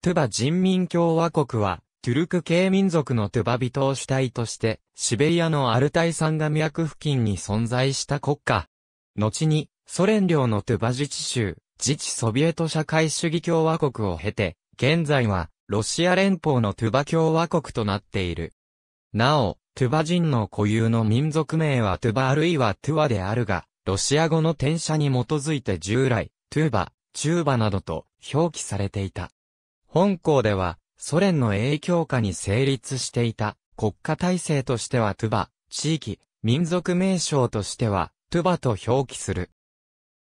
トゥバ人民共和国は、トゥルク系民族のトゥバ人を主体として、シベリアのアルタイ山が脈付近に存在した国家。後に、ソ連領のトゥバ自治州、自治ソビエト社会主義共和国を経て、現在は、ロシア連邦のトゥバ共和国となっている。なお、トゥバ人の固有の民族名はトゥバあるいはトゥワであるが、ロシア語の転写に基づいて従来、トゥーバ、チューバなどと表記されていた。本校では、ソ連の影響下に成立していた、国家体制としてはトゥバ、地域、民族名称としては、トゥバと表記する。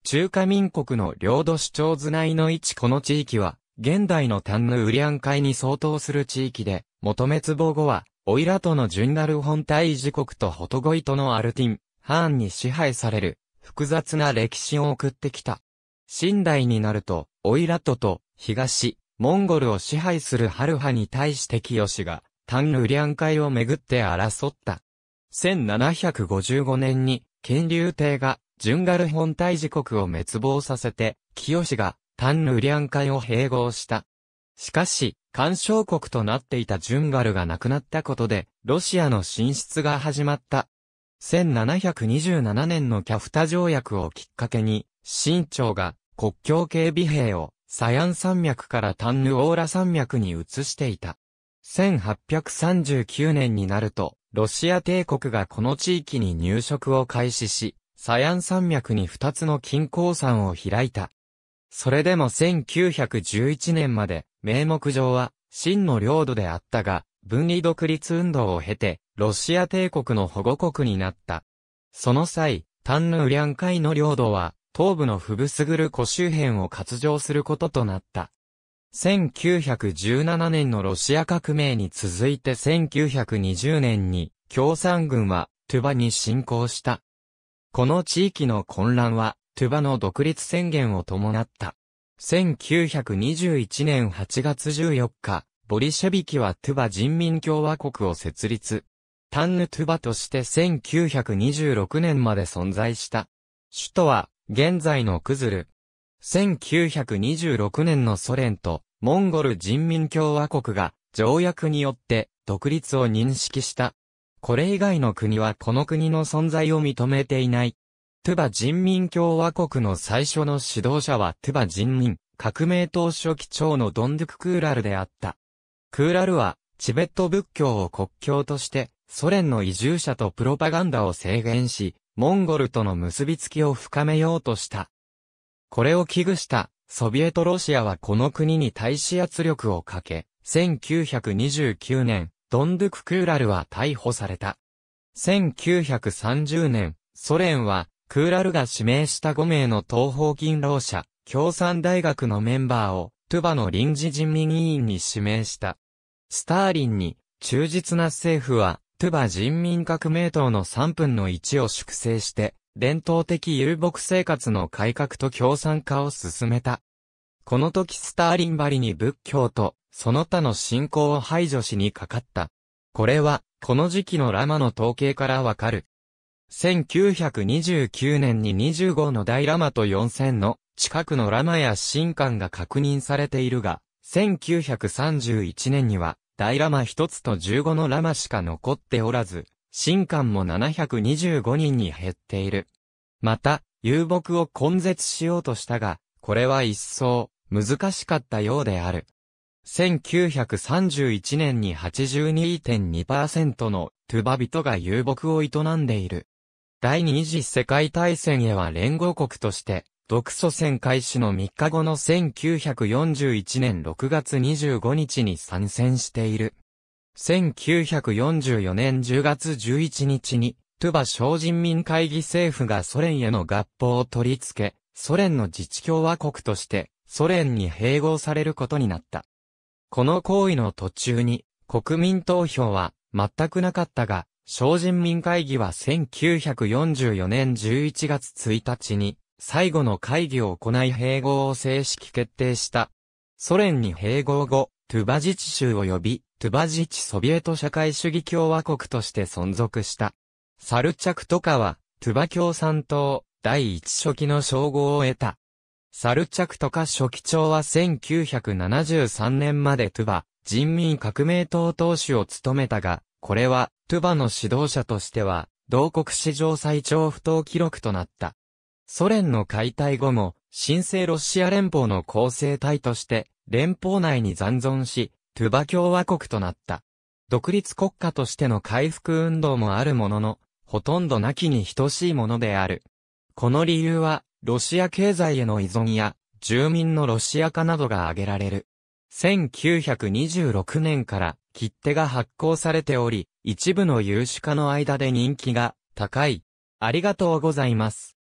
中華民国の領土主張図内の位置この地域は、現代のタンヌウリアン海に相当する地域で、元滅亡後は、オイラトのジュンダル本体時国とホトゴイとのアルティン、ハーンに支配される、複雑な歴史を送ってきた。新代になると、オイラトと、東、モンゴルを支配するハルハに対して清が、タン・ルリアン海をめぐって争った。1755年に、金流帝が、ジュンガル本体時国を滅亡させて、清が、タン・ルリアン海を併合した。しかし、干渉国となっていたジュンガルが亡くなったことで、ロシアの進出が始まった。1727年のキャフタ条約をきっかけに、清朝が国境警備兵をサヤン山脈からタンヌオーラ山脈に移していた。1839年になると、ロシア帝国がこの地域に入植を開始し、サヤン山脈に2つの金鉱山を開いた。それでも1911年まで、名目上は、真の領土であったが、分離独立運動を経て、ロシア帝国の保護国になった。その際、タンヌーリャン海の領土は、東部のフブスグル湖周辺を割上することとなった。1917年のロシア革命に続いて1920年に共産軍はトゥバに侵攻した。この地域の混乱はトゥバの独立宣言を伴った。1921年8月14日、ボリシェビキはトゥバ人民共和国を設立。タンヌトゥバとして1926年まで存在した。首都は現在のクズル。1926年のソ連とモンゴル人民共和国が条約によって独立を認識した。これ以外の国はこの国の存在を認めていない。トゥバ人民共和国の最初の指導者はトゥバ人民革命党書記長のドンドゥク・クーラルであった。クーラルはチベット仏教を国教としてソ連の移住者とプロパガンダを制限し、モンゴルとの結びつきを深めようとした。これを危惧した、ソビエトロシアはこの国に対し圧力をかけ、1929年、ドンドゥク・クーラルは逮捕された。1930年、ソ連は、クーラルが指名した5名の東方勤労者、共産大学のメンバーを、トゥバの臨時人民委員に指名した。スターリンに、忠実な政府は、トゥバ人民革命党の3分の1を粛清して、伝統的遊牧生活の改革と共産化を進めた。この時スターリンバリに仏教と、その他の信仰を排除しにかかった。これは、この時期のラマの統計からわかる。1929年に25の大ラマと4000の近くのラマや神官が確認されているが、1931年には大ラマ一つと15のラマしか残っておらず、神官も725人に減っている。また、遊牧を根絶しようとしたが、これは一層、難しかったようである。1931年に82.2%のトゥバ人が遊牧を営んでいる。第二次世界大戦へは連合国として独ソ戦開始の3日後の1941年6月25日に参戦している。1944年10月11日に、トゥバ小人民会議政府がソ連への合法を取り付け、ソ連の自治共和国としてソ連に併合されることになった。この行為の途中に国民投票は全くなかったが、小人民会議は1944年11月1日に最後の会議を行い併合を正式決定した。ソ連に併合後、トゥバ自治州及び、トゥバ自治ソビエト社会主義共和国として存続した。サルチャクトカは、トゥバ共産党、第一書記の称号を得た。サルチャクトカ書記長は1973年までトゥバ、人民革命党党首を務めたが、これは、トゥバの指導者としては、同国史上最長不当記録となった。ソ連の解体後も、新生ロシア連邦の構成体として、連邦内に残存し、トゥバ共和国となった。独立国家としての回復運動もあるものの、ほとんどなきに等しいものである。この理由は、ロシア経済への依存や、住民のロシア化などが挙げられる。1926年から切手が発行されており、一部の有志家の間で人気が高い。ありがとうございます。